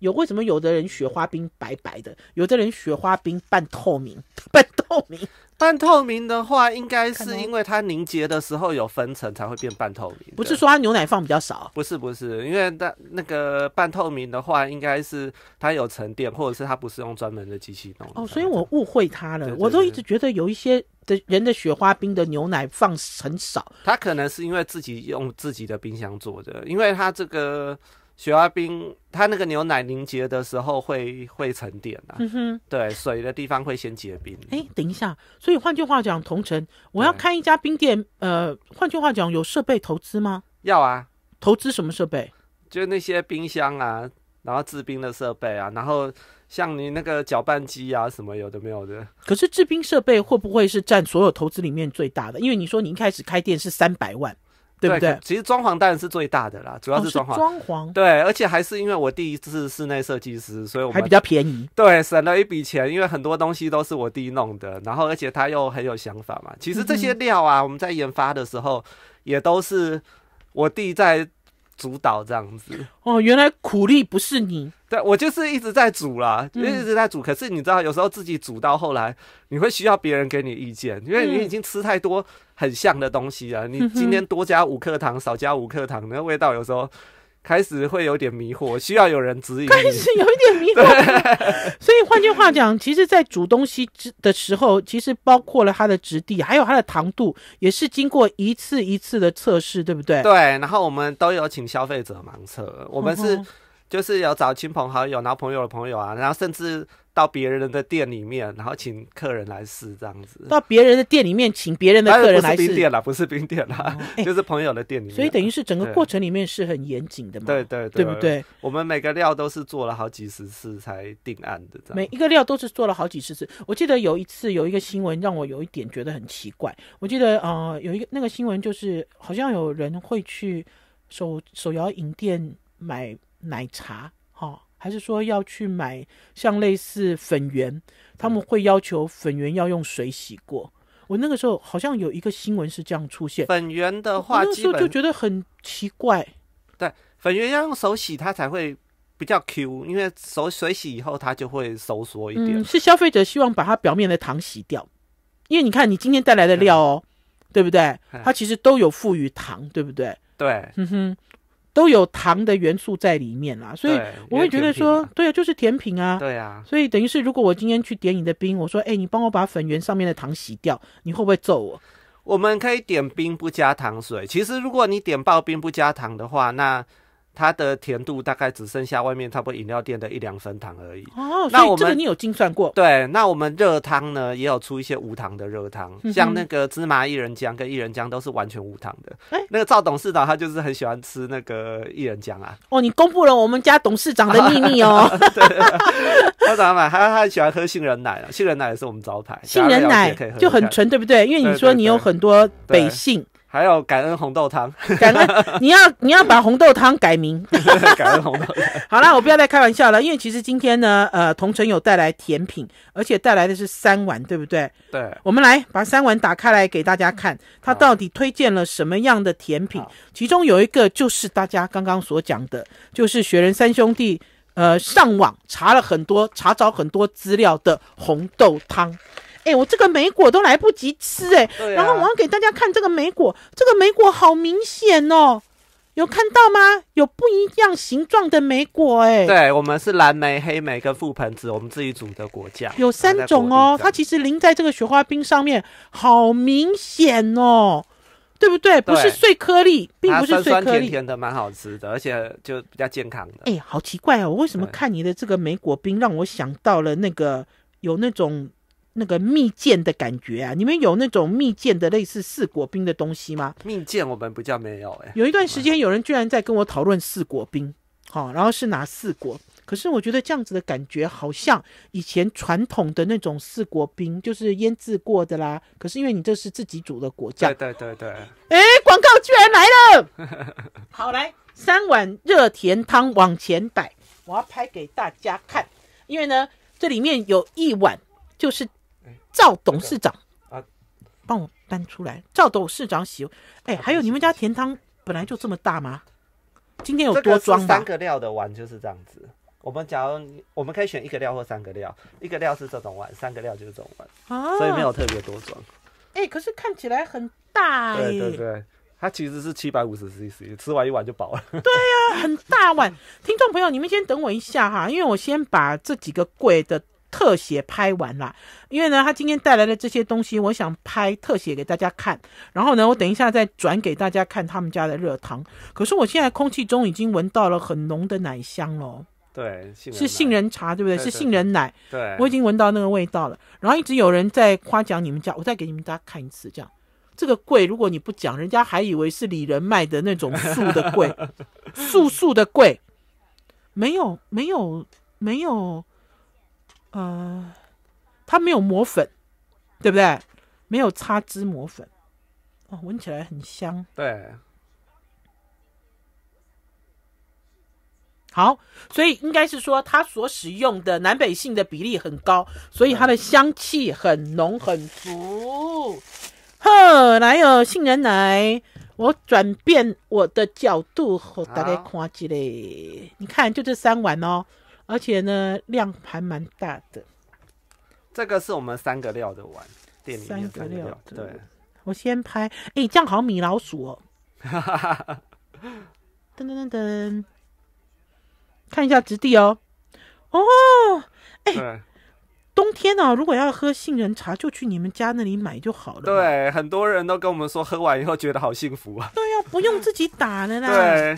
有，为什么有的人雪花冰白白的，有的人雪花冰半透明？半透明。半透明的话，应该是因为它凝结的时候有分层才会变半透明。不是说它牛奶放比较少？不是不是，因为它那个半透明的话，应该是它有沉淀，或者是它不是用专门的机器弄。哦，所以我误会他了。我都一直觉得有一些的人的雪花冰的牛奶放很少。他可能是因为自己用自己的冰箱做的，因为他这个。雪花冰，它那个牛奶凝结的时候会会沉淀啊。嗯哼，对，水的地方会先结冰。哎，等一下，所以换句话讲，同城，我要开一家冰店，呃，换句话讲，有设备投资吗？要啊，投资什么设备？就那些冰箱啊，然后制冰的设备啊，然后像你那个搅拌机啊什么有的没有的。可是制冰设备会不会是占所有投资里面最大的？因为你说你一开始开店是三百万。对不对？其实装潢当然是最大的啦，主要是装潢。装潢对，而且还是因为我第一次室内设计师，所以还比较便宜，对，省了一笔钱。因为很多东西都是我弟弄的，然后而且他又很有想法嘛。其实这些料啊，我们在研发的时候也都是我弟在主导这样子。哦，原来苦力不是你，对我就是一直在煮啦，为一直在煮。可是你知道，有时候自己煮到后来，你会需要别人给你意见，因为你已经吃太多。很像的东西啊！你今天多加五克糖，少加五克糖，那味道有时候开始会有点迷惑，需要有人指引。开始有一点迷惑，所以换句话讲，其实在煮东西之的时候，其实包括了它的质地，还有它的糖度，也是经过一次一次的测试，对不对？对。然后我们都有请消费者盲测，我们是。就是要找亲朋好友，然后朋友的朋友啊，然后甚至到别人的店里面，然后请客人来试这样子。到别人的店里面请别人的客人来试，不是冰店啦，不是冰店啦，就是朋友的店里面。所以等于是整个过程里面是很严谨的嘛？对对对，对不对？我们每个料都是做了好几十次才定案的。每一个料都是做了好几十次。我记得有一次有一个新闻让我有一点觉得很奇怪。我记得啊，有一个那个新闻就是好像有人会去手手摇饮店买。奶茶，哦，还是说要去买像类似粉圆？他们会要求粉圆要用水洗过。我那个时候好像有一个新闻是这样出现。粉圆的话，那时候就觉得很奇怪。对，粉圆要用手洗，它才会比较 Q，因为手水洗以后，它就会收缩一点。是消费者希望把它表面的糖洗掉，因为你看你今天带来的料哦，对不对？它其实都有赋予糖，对不对？对，哼哼。都有糖的元素在里面啦，所以我会觉得说，对啊，就是甜品啊。对啊，所以等于是，如果我今天去点你的冰，我说，哎，你帮我把粉圆上面的糖洗掉，你会不会揍我？我们可以点冰不加糖水。其实，如果你点刨冰不加糖的话，那。它的甜度大概只剩下外面差不多饮料店的一两分糖而已。哦，那我们这个你有精算过？对，那我们热汤呢也有出一些无糖的热汤，像那个芝麻薏仁浆跟薏仁浆都是完全无糖的。哎，那个赵董事长他就是很喜欢吃那个薏仁浆啊。哦，你公布了我们家董事长的秘密哦。董事长嘛，他他喜欢喝杏仁奶，啊，杏仁奶也是我们招牌。杏仁奶就很纯，对不对？因为你说你有很多北杏。还有感恩红豆汤，感恩 你要你要把红豆汤改名，感恩红豆。好了，我不要再开玩笑了，因为其实今天呢，呃，同城有带来甜品，而且带来的是三碗，对不对？对，我们来把三碗打开来给大家看，它到底推荐了什么样的甜品？其中有一个就是大家刚刚所讲的，就是雪人三兄弟，呃，上网查了很多，查找很多资料的红豆汤。哎，我这个梅果都来不及吃哎，然后我要给大家看这个梅果，这个梅果好明显哦，有看到吗？有不一样形状的梅果哎。对，我们是蓝莓、黑莓跟覆盆子，我们自己煮的果酱，有三种哦。它其实淋在这个雪花冰上面，好明显哦，对不对？不是碎颗粒，并不是碎颗粒，甜的蛮好吃的，而且就比较健康的。哎，好奇怪哦，我为什么看你的这个梅果冰，让我想到了那个有那种。那个蜜饯的感觉啊，你们有那种蜜饯的类似四果冰的东西吗？蜜饯我们不叫没有哎，有一段时间有人居然在跟我讨论四果冰，好，然后是拿四果？可是我觉得这样子的感觉好像以前传统的那种四果冰就是腌制过的啦。可是因为你这是自己煮的果酱，对对对对。哎，广告居然来了，好来三碗热甜汤往前摆，我要拍给大家看，因为呢这里面有一碗就是。赵董事长啊，帮我搬出来。赵董事长喜，哎，还有你们家甜汤本来就这么大吗？今天有多装？三个料的碗就是这样子。我们假如我们可以选一个料或三个料，一个料是这种碗，三个料就是这种碗，所以没有特别多装。哎，可是看起来很大。对对对，它其实是七百五十 cc，吃完一碗就饱了。对呀，很大碗。听众朋友，你们先等我一下哈，因为我先把这几个贵的。特写拍完了，因为呢，他今天带来的这些东西，我想拍特写给大家看。然后呢，我等一下再转给大家看他们家的热汤。可是我现在空气中已经闻到了很浓的奶香了。对，是杏仁茶，对不对？是杏仁奶。对，我已经闻到那个味道了。然后一直有人在夸奖你们家，我再给你们大家看一次，这样这个贵，如果你不讲，人家还以为是李仁卖的那种素的贵，素素的贵，没有，没有，没有。呃，它没有抹粉，对不对？没有擦脂抹粉，哦，闻起来很香。对，好，所以应该是说它所使用的南北杏的比例很高，所以它的香气很浓很足。呵，来哦，杏仁奶，我转变我的角度好，大家看起嘞，你看，就这三碗哦。而且呢，量还蛮大的。这个是我们三个料的碗，店里面的料。对，我先拍，哎，样好米老鼠哦，噔噔噔噔，看一下质地哦。哦，哎，冬天啊，如果要喝杏仁茶，就去你们家那里买就好了。对，很多人都跟我们说，喝完以后觉得好幸福啊。对啊，不用自己打了啦。对。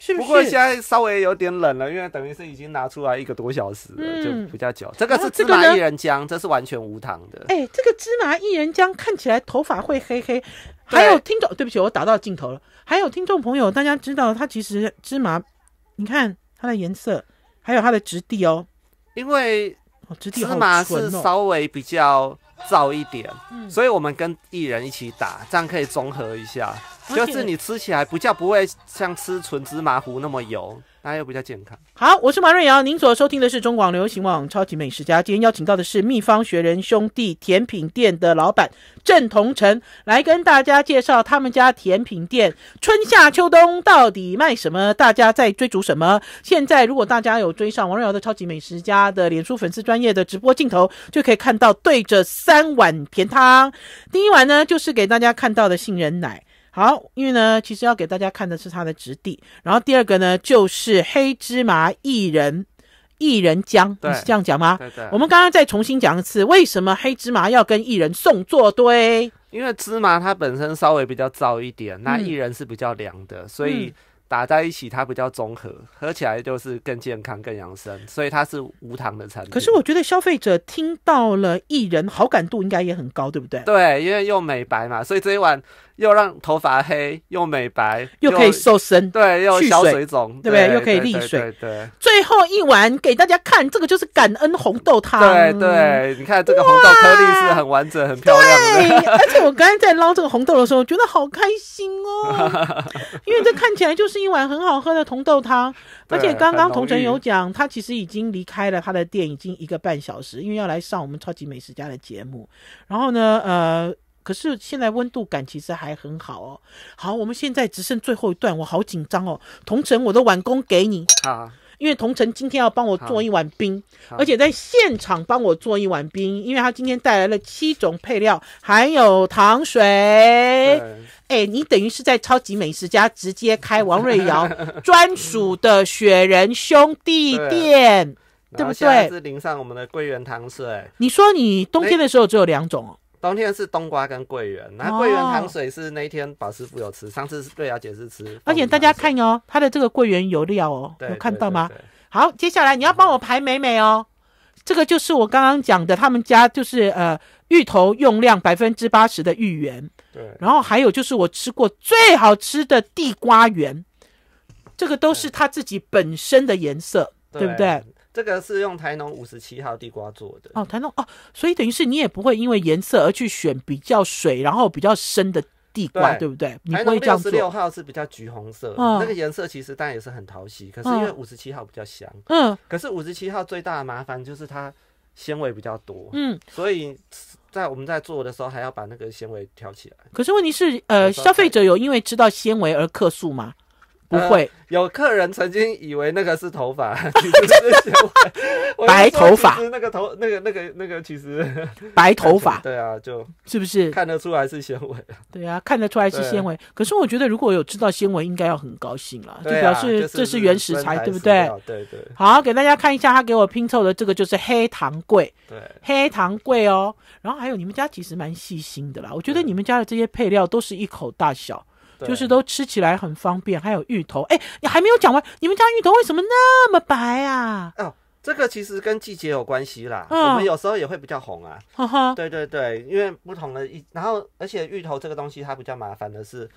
是不过现在稍微有点冷了，因为等于是已经拿出来一个多小时了，就比较久。这个是芝麻薏仁浆，这是完全无糖的。哎，这个芝麻薏仁浆看起来头发会黑黑，还有听众，对不起，我打到镜头了。还有听众朋友，大家知道它其实芝麻，你看它的颜色，还有它的质地哦，因为质地芝麻是稍微比较燥一点，所以我们跟薏仁一起打，这样可以综合一下。就是你吃起来不叫不会像吃纯芝麻糊那么油，那又比较健康。好，我是王瑞瑶，您所收听的是中广流行网超级美食家。今天邀请到的是秘方学人兄弟甜品店的老板郑同成，来跟大家介绍他们家甜品店春夏秋冬到底卖什么，大家在追逐什么。现在如果大家有追上王瑞瑶的超级美食家的脸书粉丝专业的直播镜头，就可以看到对着三碗甜汤，第一碗呢就是给大家看到的杏仁奶。好，因为呢，其实要给大家看的是它的质地。然后第二个呢，就是黑芝麻薏仁薏仁浆，你是这样讲吗？对对。我们刚刚再重新讲一次，为什么黑芝麻要跟薏仁送做堆？因为芝麻它本身稍微比较燥一点，那薏仁是比较凉的，所以打在一起它比较综合，喝起来就是更健康、更养生，所以它是无糖的产品。可是我觉得消费者听到了薏仁，好感度应该也很高，对不对？对，因为又美白嘛，所以这一碗。又让头发黑，又美白，又可以瘦身，对，又去水肿，对不对？又可以利水。对对。最后一碗给大家看，这个就是感恩红豆汤。对对，你看这个红豆颗粒是很完整、很漂亮的。对。而且我刚才在捞这个红豆的时候，觉得好开心哦，因为这看起来就是一碗很好喝的红豆汤。而且刚刚童城有讲，他其实已经离开了他的店，已经一个半小时，因为要来上我们超级美食家的节目。然后呢，呃。可是现在温度感其实还很好哦。好，我们现在只剩最后一段，我好紧张哦。同城，我的碗工给你，好，因为同城今天要帮我做一碗冰，而且在现场帮我做一碗冰，因为他今天带来了七种配料，还有糖水。哎，你等于是在超级美食家直接开王瑞瑶 专属的雪人兄弟店，对不对？是淋上我们的桂圆糖水。你说你冬天的时候只有两种。冬天是冬瓜跟桂圆，那桂圆糖水是那一天宝师傅有吃，上次瑞瑶姐是吃。而且大家看哦，它的这个桂圆有料哦，有看到吗？好，接下来你要帮我排美美哦。这个就是我刚刚讲的，他们家就是呃芋头用量百分之八十的芋圆，对。然后还有就是我吃过最好吃的地瓜圆，这个都是他自己本身的颜色，对不对？这个是用台农五十七号地瓜做的哦，台农哦，所以等于是你也不会因为颜色而去选比较水，然后比较深的地瓜，对不对？台农六十六号是比较橘红色，那个颜色其实当然也是很讨喜，可是因为五十七号比较香，嗯，可是五十七号最大的麻烦就是它纤维比较多，嗯，所以在我们在做的时候还要把那个纤维挑起来。可是问题是，呃，消费者有因为知道纤维而客诉吗？不会有客人曾经以为那个是头发，白头发，那个头，那个那个那个，其实 白头发，对啊，就是不是看得出来是纤维？对啊，看得出来是纤维。可是我觉得如果有知道纤维，应该要很高兴啦，就表示这是原食材，对不对？对对。好，给大家看一下，他给我拼凑的这个就是黑糖桂，对，黑糖桂哦。然后还有你们家其实蛮细心的啦，我觉得你们家的这些配料都是一口大小。就是都吃起来很方便，还有芋头。哎，你还没有讲完，你们家芋头为什么那么白啊？哦，这个其实跟季节有关系啦。嗯，我们有时候也会比较红啊。哈哈，对对对，因为不同的，一然后而且芋头这个东西它比较麻烦的是，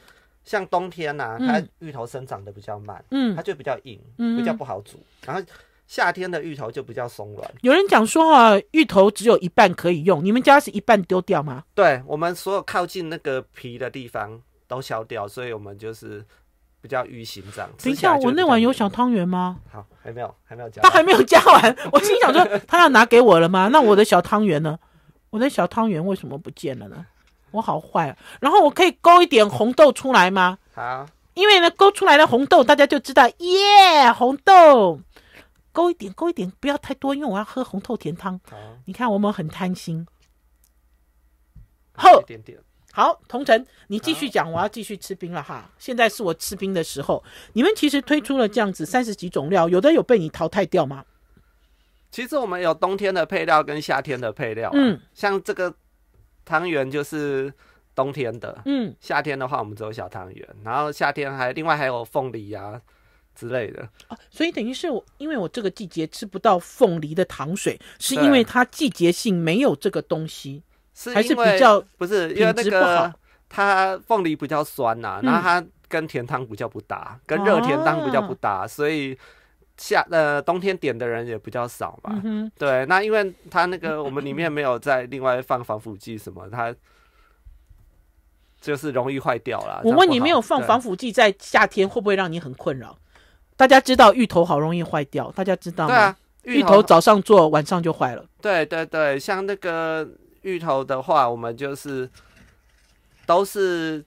像冬天呐，它芋头生长的比较慢，嗯，它就比较硬，嗯，比较不好煮。然后夏天的芋头就比较松软。有人讲说啊，芋头只有一半可以用，你们家是一半丢掉吗？对我们所有靠近那个皮的地方。都消掉，所以我们就是比较欲行长。等一下，我那碗有小汤圆吗？好，还没有，还没有加，他还没有加完。我心想说，他要拿给我了吗？那我的小汤圆呢？我的小汤圆为什么不见了呢？我好坏啊！然后我可以勾一点红豆出来吗？好，因为呢，勾出来的红豆大家就知道耶，红豆勾一点，勾一点，不要太多，因为我要喝红豆甜汤。你看我们很贪心，喝一点点。好，同城，你继续讲，我要继续吃冰了哈。现在是我吃冰的时候。你们其实推出了这样子三十几种料，有的有被你淘汰掉吗？其实我们有冬天的配料跟夏天的配料。嗯，像这个汤圆就是冬天的。嗯，夏天的话，我们只有小汤圆。然后夏天还另外还有凤梨啊之类的。所以等于是我因为我这个季节吃不到凤梨的糖水，是因为它季节性没有这个东西。是因为比较不是因为那个它凤梨比较酸呐，那、它跟甜汤比较不搭，跟热甜汤比较不搭，所以夏呃冬天点的人也比较少嘛。对，那因为它那个我们里面没有再另外放防腐剂什么，它就是容易坏掉了。我问你，没有放防腐剂在夏天会不会让你很困扰？大家知道芋头好容易坏掉，大家知道吗？芋头早上做晚上就坏了。对对对，像那个。芋头的话，我们就是都是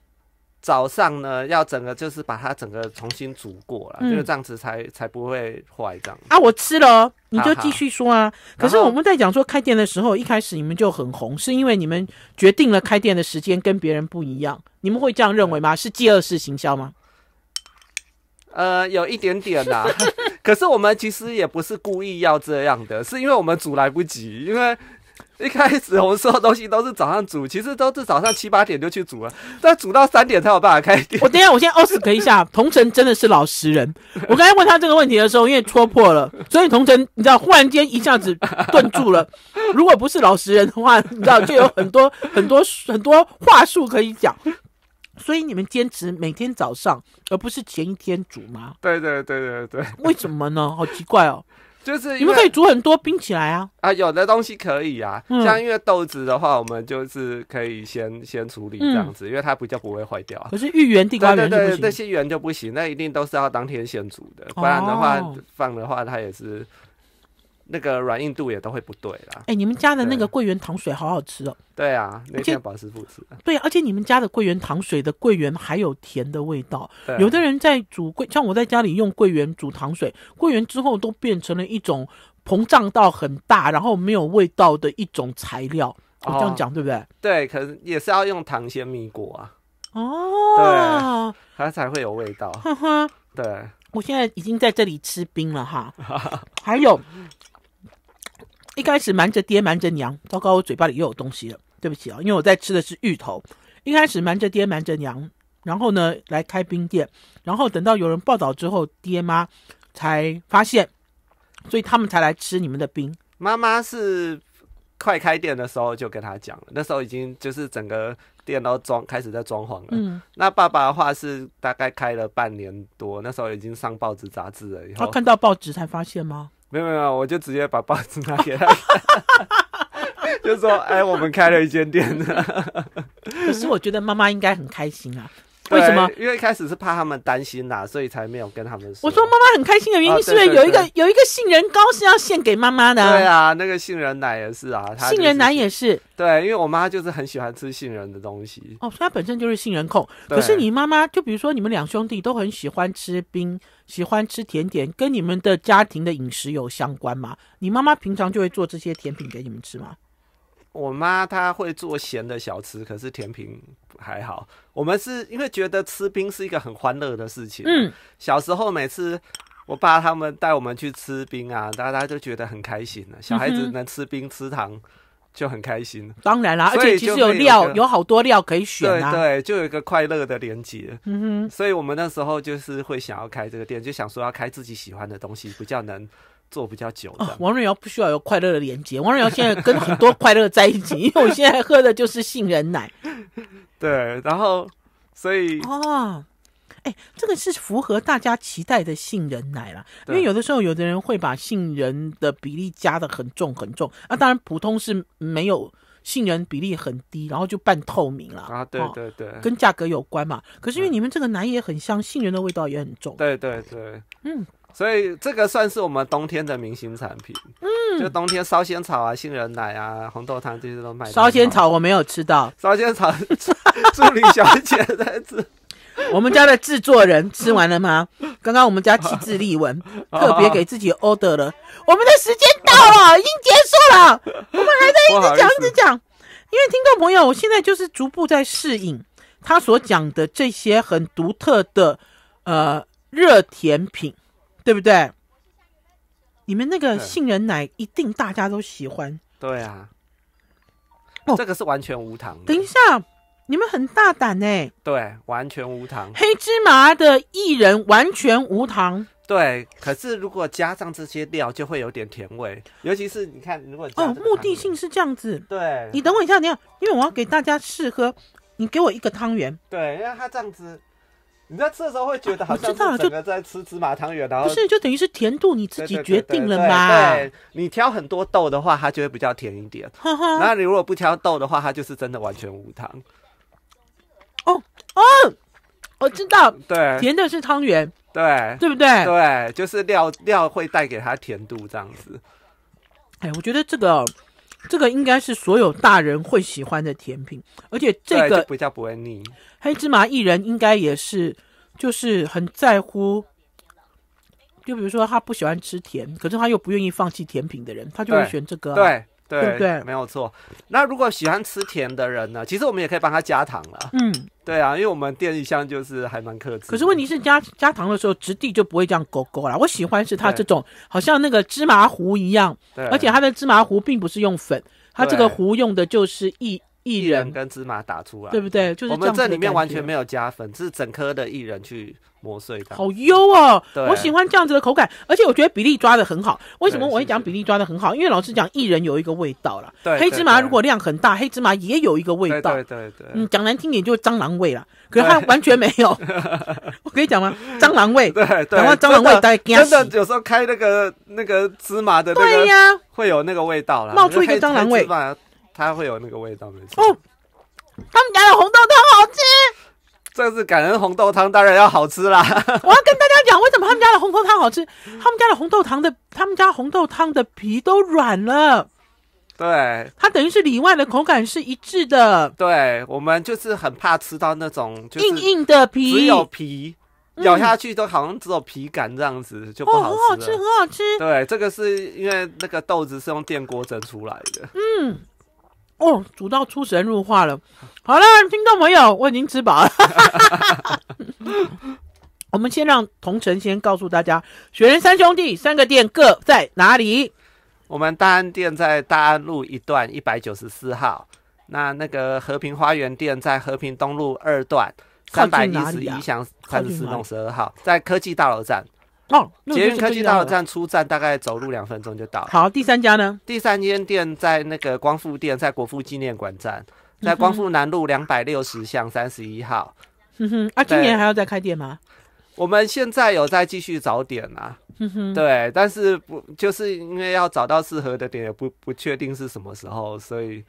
早上呢，要整个就是把它整个重新煮过了，就是这样子才才不会坏。这样啊，我吃了，你就继续说啊。可是我们在讲说开店的时候，一开始你们就很红，是因为你们决定了开店的时间跟别人不一样，你们会这样认为吗？是饥饿式行销吗？呃，有一点点啦。可是我们其实也不是故意要这样的，是因为我们煮来不及，因为。一开始我们做东西都是早上煮，其实都是早上七八点就去煮了，但煮到三点才有办法开店。我等下，我现在 s 十一下。同城真的是老实人。我刚才问他这个问题的时候，因为戳破了，所以同城，你知道，忽然间一下子顿住了。如果不是老实人的话，你知道，就有很多 很多很多话术可以讲。所以你们坚持每天早上，而不是前一天煮吗？对对对对对。为什么呢？好奇怪哦。就是你们可以煮很多冰起来啊！啊，有的东西可以啊，像因为豆子的话，我们就是可以先先处理这样子，因为它比较不会坏掉。可是芋圆、地瓜这对那些圆就不行，那一定都是要当天先煮的，不然的话放的话它也是。那个软硬度也都会不对啦。哎，你们家的那个桂圆糖水好好吃哦。对啊，每天保持不止。对而且你们家的桂圆糖水的桂圆还有甜的味道。有的人在煮桂，像我在家里用桂圆煮糖水，桂圆之后都变成了一种膨胀到很大，然后没有味道的一种材料。我这样讲对不对？对，可能也是要用糖鲜蜜果啊。哦。对，它才会有味道。哈哈。对，我现在已经在这里吃冰了哈。还有。一开始瞒着爹瞒着娘，糟糕，我嘴巴里又有东西了，对不起啊，因为我在吃的是芋头。一开始瞒着爹瞒着娘，然后呢来开冰店，然后等到有人报道之后，爹妈才发现，所以他们才来吃你们的冰。妈妈是快开店的时候就跟他讲了，那时候已经就是整个店都装开始在装潢了。嗯，那爸爸的话是大概开了半年多，那时候已经上报纸杂志了，以后他看到报纸才发现吗？没有没有，我就直接把报纸拿给他，就说：“哎，我们开了一间店。”可是我觉得妈妈应该很开心啊。为什么？因为一开始是怕他们担心啦，所以才没有跟他们说。我说妈妈很开心的原因，是因为有一个有一个杏仁糕是要献给妈妈的？对啊，那个杏仁奶也是啊，杏仁奶也是。对，因为我妈就是很喜欢吃杏仁的东西。哦，她本身就是杏仁控。可是你妈妈，就比如说你们两兄弟都很喜欢吃冰，喜欢吃甜点，跟你们的家庭的饮食有相关吗？你妈妈平常就会做这些甜品给你们吃吗？我妈她会做咸的小吃，可是甜品还好。我们是因为觉得吃冰是一个很欢乐的事情。嗯，小时候每次我爸他们带我们去吃冰啊，大家就觉得很开心了。小孩子能吃冰吃糖就很开心。当然啦，而且其实有料有好多料可以选啊。对，就有一个快乐的连接。嗯哼，所以我们那时候就是会想要开这个店，就想说要开自己喜欢的东西，比较能。做比较久的王润瑶不需要有快乐的连接，王润瑶现在跟很多快乐在一起，因为我 现在喝的就是杏仁奶。对，然后所以哦，哎，这个是符合大家期待的杏仁奶啦。因为有的时候有的人会把杏仁的比例加的很重很重，啊，当然普通是没有杏仁比例很低，然后就半透明了啊，对对对，跟价格有关嘛。可是因为你们这个奶也很香，杏仁的味道也很重。对对对，嗯。所以这个算是我们冬天的明星产品，嗯，就冬天烧仙草啊、杏仁奶啊、红豆汤这些都卖。烧仙草我没有吃到，烧仙草，助理小姐在吃。我们家的制作人吃完了吗？刚刚我们家气质立文 特别给自己 order 了。我们的时间到了，已经结束了，我们还在一直讲一直讲，因为听众朋友，我现在就是逐步在适应他所讲的这些很独特的呃热甜品。对不对？你们那个杏仁奶一定大家都喜欢。对啊，哦，这个是完全无糖。等一下，你们很大胆哎。对，完全无糖。黑芝麻的薏仁完全无糖。对，可是如果加上这些料，就会有点甜味。尤其是你看，如果哦，目的性是这样子。对，你等我一下，你要，因为我要给大家试喝，你给我一个汤圆。对，因为他这样子。你在吃的时候会觉得，好知道了，就整个在吃芝麻汤圆，然后不是，就等于是甜度你自己决定了嘛？对你挑很多豆的话，它就会比较甜一点。然后你如果不挑豆的话，它就是真的完全无糖。哦哦，我知道，对，甜的是汤圆，对对不对？对，就是料料会带给他甜度这样子。哎，我觉得这个。这个应该是所有大人会喜欢的甜品，而且这个比较不会腻。黑芝麻艺人应该也是，就是很在乎。就比如说，他不喜欢吃甜，可是他又不愿意放弃甜品的人，他就会选这个。对。对对，没有错。那如果喜欢吃甜的人呢？其实我们也可以帮他加糖了。嗯，对啊，因为我们店一向就是还蛮克制。可是问题是加加糖的时候，质地就不会这样勾勾了。我喜欢是他这种，好像那个芝麻糊一样。对。而且它的芝麻糊并不是用粉，它这个糊用的就是薏薏仁跟芝麻打出来，对不对？我们这里面完全没有加粉，是整颗的薏仁去。磨碎好悠哦，我喜欢这样子的口感，而且我觉得比例抓的很好。为什么我会讲比例抓的很好？因为老师讲艺人有一个味道了，黑芝麻如果量很大，黑芝麻也有一个味道，对对对。嗯，讲难听点就是蟑螂味了，可是它完全没有。我可以讲吗？蟑螂味，对对，蟑螂味。真的有时候开那个那个芝麻的，对呀，会有那个味道了，冒出一个蟑螂味，它会有那个味道没错。哦，他们家的红豆汤好吃。这是感恩红豆汤，当然要好吃啦！我要跟大家讲，为什么他们家的红豆汤好吃？他们家的红豆汤的，他们家红豆汤的皮都软了。对，它等于是里外的口感是一致的。对，我们就是很怕吃到那种硬硬的皮，只有皮，咬下去都好像只有皮感这样子就不好吃。很好吃，很好吃。对，这个是因为那个豆子是用电锅蒸出来的。嗯。哦，煮到出神入化了。好了，听众朋友，我已经吃饱了。我们先让同城先告诉大家，雪人三兄弟三个店各在哪里？我们大安店在大安路一段一百九十四号。那那个和平花园店在和平东路二段三百一十一巷三十弄十二号，在科技大楼站。哦，捷运科技大楼站出站，大概走路两分钟就到。好，第三家呢？第三间店在那个光复店，在国父纪念馆站，在光复南路两百六十巷三十一号。哼哼，啊，今年还要再开店吗？我们现在有在继续找点啊，对，但是不就是因为要找到适合的点，也不不确定是什么时候，所以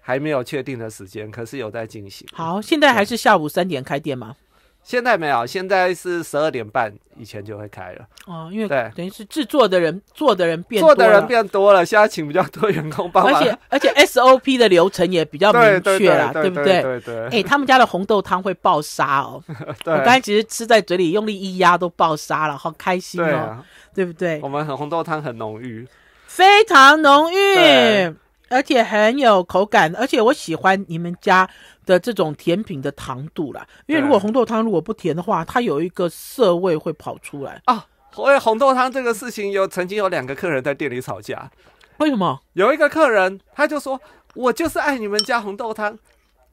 还没有确定的时间，可是有在进行。好，现在还是下午三点开店吗？现在没有，现在是十二点半以前就会开了。哦，因为对，等于是制作的人做的人变做的人变多了，现在请比较多员工帮忙。而且而且 SOP 的流程也比较明确了，对不对？对对对。哎，他们家的红豆汤会爆沙哦，我刚才其实吃在嘴里用力一压都爆沙了，好开心哦，对不对？我们很红豆汤很浓郁，非常浓郁。而且很有口感，而且我喜欢你们家的这种甜品的糖度啦。因为如果红豆汤如果不甜的话，它有一个涩味会跑出来啊。红，为红豆汤这个事情，有曾经有两个客人在店里吵架，为什么？有一个客人他就说我就是爱你们家红豆汤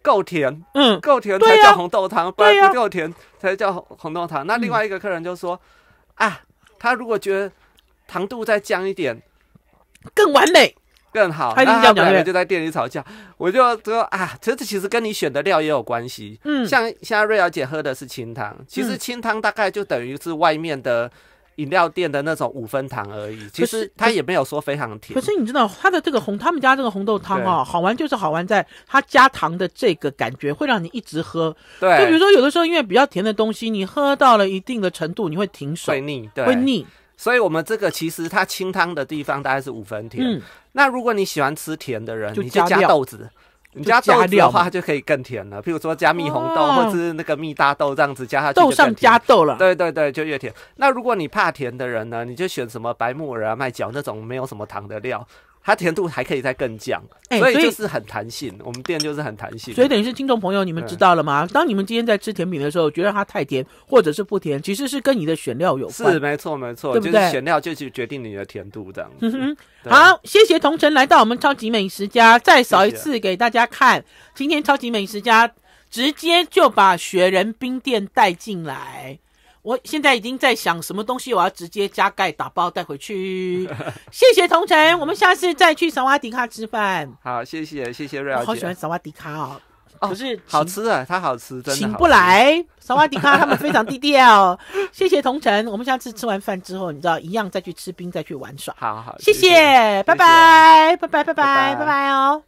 够甜，嗯，够甜才叫红豆汤，不然不够甜才叫红豆汤。那另外一个客人就说啊，他如果觉得糖度再降一点更完美。更好，他一两个就在店里吵架。我就说啊，其实其实跟你选的料也有关系。嗯，像现在瑞瑶姐喝的是清汤，其实清汤大概就等于是外面的饮料店的那种五分糖而已。其实她也没有说非常甜。可是你知道，他的这个红，他们家这个红豆汤啊，好玩就是好玩在它加糖的这个感觉，会让你一直喝。对，就比如说有的时候因为比较甜的东西，你喝到了一定的程度，你会停水，会腻，会腻。所以我们这个其实它清汤的地方大概是五分甜。嗯，那如果你喜欢吃甜的人，你就加豆子。你加豆子的话，就可以更甜了。譬如说加蜜红豆，或者是那个蜜大豆这样子加它，豆上加豆了。对对对，就越甜。那如果你怕甜的人呢，你就选什么白木耳啊、麦角那种没有什么糖的料。它甜度还可以再更降，所以就是很弹性。我们店就是很弹性，所以等于是听众朋友，你们知道了吗？当你们今天在吃甜品的时候，觉得它太甜或者是不甜，其实是跟你的选料有关。是没错，没错，对不对？选料就是决定你的甜度，这样。好，谢谢同城来到我们超级美食家，再扫一次给大家看。今天超级美食家直接就把雪人冰店带进来。我现在已经在想什么东西，我要直接加盖打包带回去。谢谢同城，我们下次再去萨瓦迪卡吃饭。好，谢谢谢谢瑞老师，我好喜欢萨瓦迪卡哦。可是好吃啊，它好吃真的。请不来萨瓦迪卡，他们非常低调。谢谢同城，我们下次吃完饭之后，你知道一样再去吃冰，再去玩耍。好好好，谢谢，拜拜，拜拜，拜拜，拜拜哦。